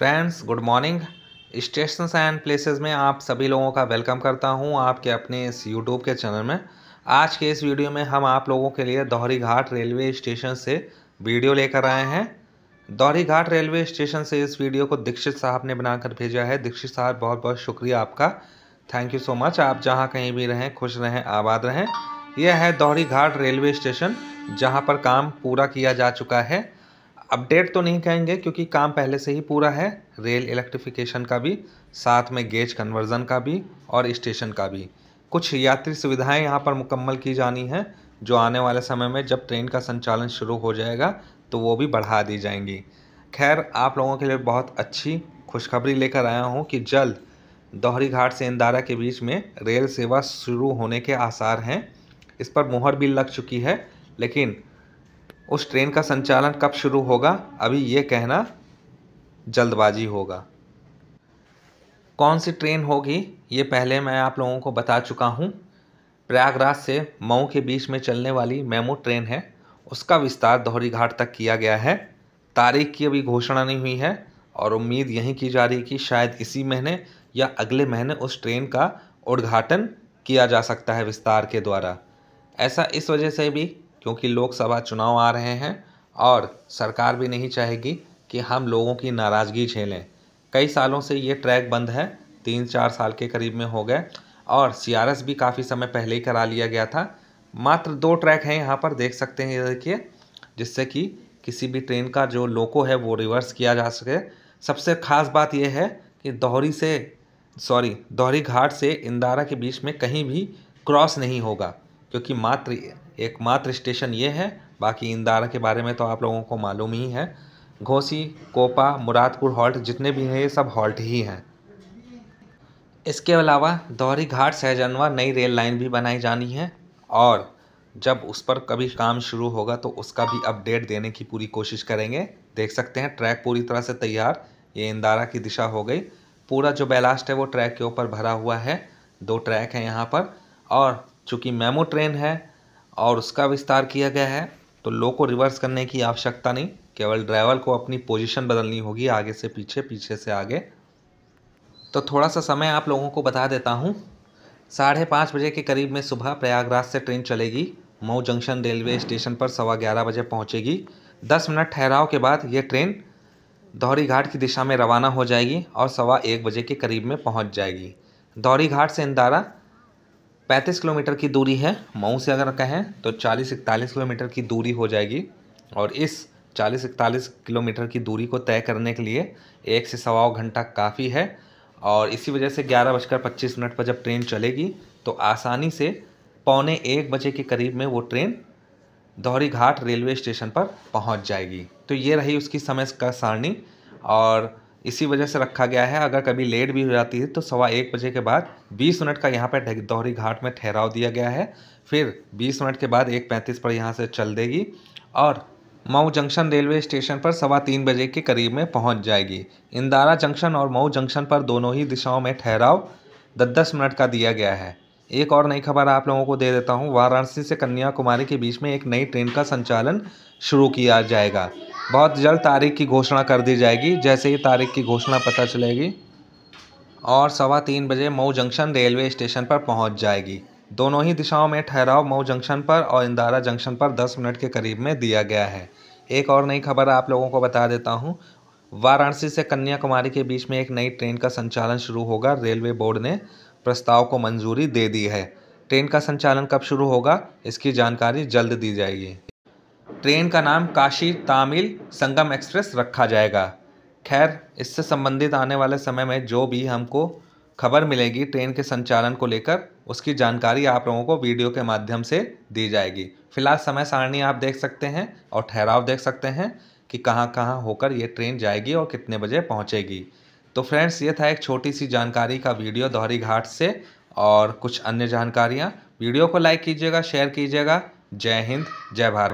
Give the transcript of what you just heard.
friends good morning station and places में आप सभी लोगों का वेलकम करता हूं आपके अपने इस यूट्यूब के चैनल में आज के इस वीडियो में हम आप लोगों के लिए दोहरी घाट रेलवे स्टेशन से वीडियो लेकर आए हैं दोहरी घाट रेलवे स्टेशन से इस वीडियो को दीक्षित साहब ने बनाकर भेजा है दीक्षित साहब बहुत बहुत शुक्रिया आपका थैंक यू सो मच आप जहाँ कहीं भी रहें खुश रहें आबाद रहें यह है दोहरी घाट रेलवे स्टेशन जहाँ पर काम पूरा किया जा चुका है अपडेट तो नहीं कहेंगे क्योंकि काम पहले से ही पूरा है रेल इलेक्ट्रिफिकेशन का भी साथ में गेज कन्वर्जन का भी और स्टेशन का भी कुछ यात्री सुविधाएं यहाँ पर मुकम्मल की जानी हैं जो आने वाले समय में जब ट्रेन का संचालन शुरू हो जाएगा तो वो भी बढ़ा दी जाएंगी खैर आप लोगों के लिए बहुत अच्छी खुशखबरी लेकर आया हूँ कि जल्द दोहरी घाट से इंदारा के बीच में रेल सेवा शुरू होने के आसार हैं इस पर मुहर भी लग चुकी है लेकिन उस ट्रेन का संचालन कब शुरू होगा अभी ये कहना जल्दबाजी होगा कौन सी ट्रेन होगी ये पहले मैं आप लोगों को बता चुका हूँ प्रयागराज से मऊ के बीच में चलने वाली मेमो ट्रेन है उसका विस्तार दोहरी घाट तक किया गया है तारीख की अभी घोषणा नहीं हुई है और उम्मीद यही की जा रही है कि शायद इसी महीने या अगले महीने उस ट्रेन का उद्घाटन किया जा सकता है विस्तार के द्वारा ऐसा इस वजह से भी क्योंकि लोकसभा चुनाव आ रहे हैं और सरकार भी नहीं चाहेगी कि हम लोगों की नाराज़गी झेलें कई सालों से ये ट्रैक बंद है तीन चार साल के करीब में हो गए और सी भी काफ़ी समय पहले ही करा लिया गया था मात्र दो ट्रैक हैं यहाँ पर देख सकते हैं ये देखिए जिससे कि किसी भी ट्रेन का जो लोको है वो रिवर्स किया जा सके सबसे ख़ास बात यह है कि दोहरी से सॉरी दोहरी घाट से इंदारा के बीच में कहीं भी क्रॉस नहीं होगा क्योंकि मात्र एकमात्र स्टेशन ये है बाकी इंदारा के बारे में तो आप लोगों को मालूम ही है घोसी कोपा मुरादपुर हॉल्ट जितने भी हैं ये सब हॉल्ट ही हैं इसके अलावा दौरी घाट सहजनवा नई रेल लाइन भी बनाई जानी है और जब उस पर कभी काम शुरू होगा तो उसका भी अपडेट देने की पूरी कोशिश करेंगे देख सकते हैं ट्रैक पूरी तरह से तैयार ये इंदारा की दिशा हो गई पूरा जो बैलास्ट है वो ट्रैक के ऊपर भरा हुआ है दो ट्रैक हैं यहाँ पर और चूँकि मेमो ट्रेन है और उसका विस्तार किया गया है तो लो को रिवर्स करने की आवश्यकता नहीं केवल ड्राइवर को अपनी पोजीशन बदलनी होगी आगे से पीछे पीछे से आगे तो थोड़ा सा समय आप लोगों को बता देता हूँ साढ़े पाँच बजे के करीब में सुबह प्रयागराज से ट्रेन चलेगी मऊ जंक्शन रेलवे स्टेशन पर सवा ग्यारह बजे पहुँचेगी दस मिनट ठहराव के बाद ये ट्रेन दौरी घाट की दिशा में रवाना हो जाएगी और सवा एक बजे के करीब में पहुँच जाएगी दौरी घाट से इंदारा पैंतीस किलोमीटर की दूरी है मऊ से अगर कहें तो चालीस इकतालीस किलोमीटर की दूरी हो जाएगी और इस चालीस इकतालीस किलोमीटर की दूरी को तय करने के लिए एक से सवा घंटा काफ़ी है और इसी वजह से ग्यारह बजकर पच्चीस मिनट पर जब ट्रेन चलेगी तो आसानी से पौने एक बजे के करीब में वो ट्रेन दोहरी घाट रेलवे स्टेशन पर पहुंच जाएगी तो ये रही उसकी समय का सारणी और इसी वजह से रखा गया है अगर कभी लेट भी हो जाती है तो सवा एक बजे के बाद 20 मिनट का यहाँ पर दोहरी घाट में ठहराव दिया गया है फिर 20 मिनट के बाद एक पैंतीस पर यहाँ से चल देगी और मऊ जंक्शन रेलवे स्टेशन पर सवा तीन बजे के करीब में पहुँच जाएगी इंदारा जंक्शन और मऊ जंक्शन पर दोनों ही दिशाओं में ठहराव दस दस मिनट का दिया गया है एक और नई खबर आप लोगों को दे देता हूँ वाराणसी से कन्याकुमारी के बीच में एक नई ट्रेन का संचालन शुरू किया जाएगा बहुत जल्द तारीख की घोषणा कर दी जाएगी जैसे ही तारीख की घोषणा पता चलेगी और सवा तीन बजे मऊ जंक्शन रेलवे स्टेशन पर पहुंच जाएगी दोनों ही दिशाओं में ठहराव मऊ जंक्शन पर और इंदारा जंक्शन पर 10 मिनट के करीब में दिया गया है एक और नई खबर आप लोगों को बता देता हूँ वाराणसी से कन्याकुमारी के बीच में एक नई ट्रेन का संचालन शुरू होगा रेलवे बोर्ड ने प्रस्ताव को मंजूरी दे दी है ट्रेन का संचालन कब शुरू होगा इसकी जानकारी जल्द दी जाएगी ट्रेन का नाम काशी तामिल संगम एक्सप्रेस रखा जाएगा खैर इससे संबंधित आने वाले समय में जो भी हमको खबर मिलेगी ट्रेन के संचालन को लेकर उसकी जानकारी आप लोगों को वीडियो के माध्यम से दी जाएगी फिलहाल समय सारणी आप देख सकते हैं और ठहराव देख सकते हैं कि कहाँ कहाँ होकर ये ट्रेन जाएगी और कितने बजे पहुँचेगी तो फ्रेंड्स ये था एक छोटी सी जानकारी का वीडियो दोहरी घाट से और कुछ अन्य जानकारियाँ वीडियो को लाइक कीजिएगा शेयर कीजिएगा जय हिंद जय भारत